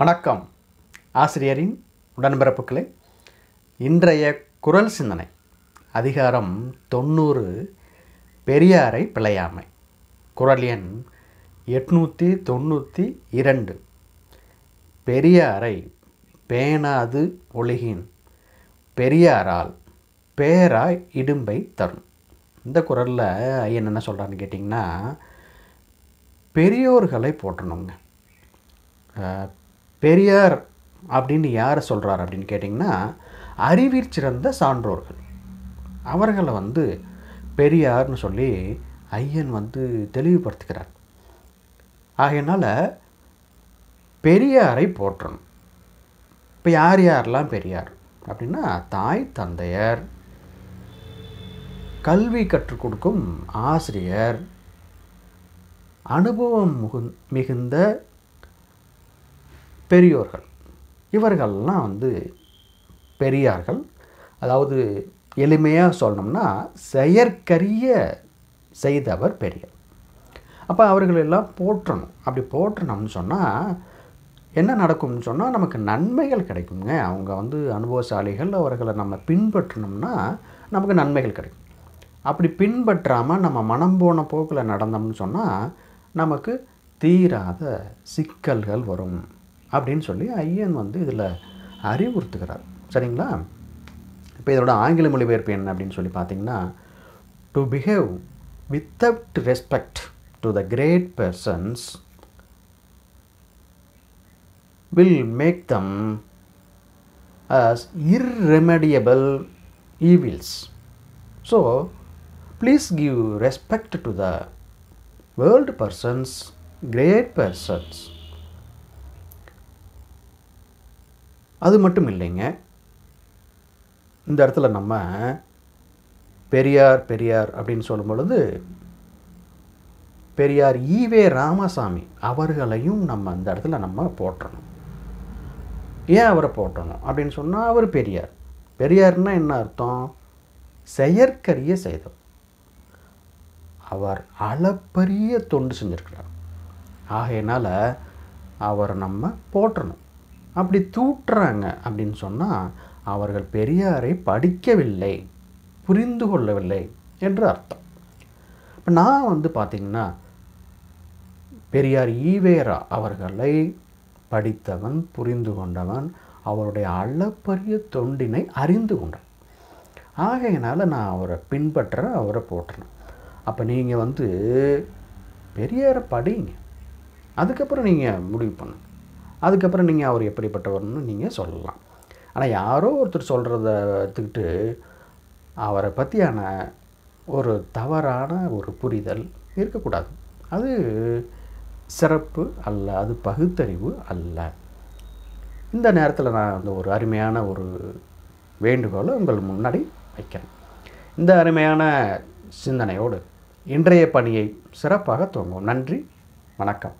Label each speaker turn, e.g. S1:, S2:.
S1: வணக்கம் ஆசிரியரின் உடன்பிறப்புகளே இன்றைய குரல் சிந்தனை அதிகாரம் தொண்ணூறு பெரியாரை பிழையாமை குரல் எண் எட்நூற்றி தொண்ணூற்றி இரண்டு பெரியாரை பேணாது ஒழுகின் பெரியாரால் பேராய் இடும்பை தரும் இந்த குரலில் ஐயன் என்ன சொல்கிறான்னு கேட்டிங்கன்னா பெரியோர்களை போற்றணுங்க பெரியார் அப்படின்னு யார் சொல்கிறார் அப்படின்னு கேட்டிங்கன்னா அறிவில் சிறந்த சான்றோர்கள் அவர்களை வந்து பெரியார்னு சொல்லி ஐயன் வந்து தெளிவுபடுத்துகிறார் ஆகையினால் பெரியாரை போற்றணும் இப்போ யார் யாரெல்லாம் பெரியார் அப்படின்னா தாய் தந்தையர் கல்வி கற்றுக் கொடுக்கும் ஆசிரியர் அனுபவம் மிகுந்த பெரியோர்கள் இவர்கள்லாம் வந்து பெரியார்கள் அதாவது எளிமையாக சொல்லணும்னா செயற்கரிய செய்தவர் பெரியார் அப்போ அவர்களெல்லாம் போற்றணும் அப்படி போற்றணும்னு சொன்னால் என்ன நடக்கும்னு சொன்னால் நமக்கு நன்மைகள் கிடைக்குங்க அவங்க வந்து அனுபவசாலிகள் அவர்களை நம்ம பின்பற்றினோம்னா நமக்கு நன்மைகள் கிடைக்கும் அப்படி பின்பற்றாமல் நம்ம மனம் போன போக்கில் நடந்தோம்னு சொன்னால் நமக்கு தீராத சிக்கல்கள் வரும் அப்படின்னு சொல்லி ஐயன் வந்து இதில் அறிவுறுத்துகிறார் சரிங்களா இப்போ இதோட ஆங்கில மொழிபெயர்ப்பு என்ன அப்படின்னு சொல்லி பார்த்தீங்கன்னா to behave without respect to the great persons will make them as irremediable evils so please give respect to the world persons great persons அது மட்டும் இல்லைங்க இந்த இடத்துல நம்ம பெரியார் பெரியார் அப்படின்னு சொல்லும் பொழுது பெரியார் ஈவே ராமசாமி அவர்களையும் நம்ம அந்த இடத்துல நம்ம போற்றணும் ஏன் அவரை போட்டணும் அப்படின்னு சொன்னால் அவர் பெரியார் பெரியார்னா என்ன அர்த்தம் செயற்கரிய செய்தோம் அவர் அளப்பரிய தொண்டு செஞ்சுருக்கிறார் ஆகையினால் அவரை நம்ம போற்றணும் அப்படி தூட்டுறாங்க அப்படின்னு சொன்னால் அவர்கள் பெரியாரை படிக்கவில்லை புரிந்து கொள்ளவில்லை என்று அர்த்தம் இப்போ நான் வந்து பார்த்திங்கன்னா பெரியார் ஈவேரா அவர்களை படித்தவன் புரிந்து கொண்டவன் அவருடைய அளப்பரிய தொண்டினை அறிந்து கொண்டான் ஆகையினால் நான் அவரை பின்பற்ற அவரை போட்டுறேன் அப்போ நீங்கள் வந்து பெரியாரை படிங்க அதுக்கப்புறம் நீங்கள் முடிவு பண்ணணும் அதுக்கப்புறம் நீங்கள் அவர் எப்படிப்பட்டவர்னு நீங்கள் சொல்லலாம் ஆனால் யாரோ ஒருத்தர் சொல்கிறத எடுத்துக்கிட்டு அவரை பற்றியான ஒரு தவறான ஒரு புரிதல் இருக்கக்கூடாது அது சிறப்பு அல்ல அது பகுத்தறிவு அல்ல இந்த நேரத்தில் நான் அந்த ஒரு அருமையான ஒரு வேண்டுகோளை உங்கள் முன்னாடி வைக்கிறேன் இந்த அருமையான சிந்தனையோடு இன்றைய பணியை சிறப்பாக தோங்கும் நன்றி வணக்கம்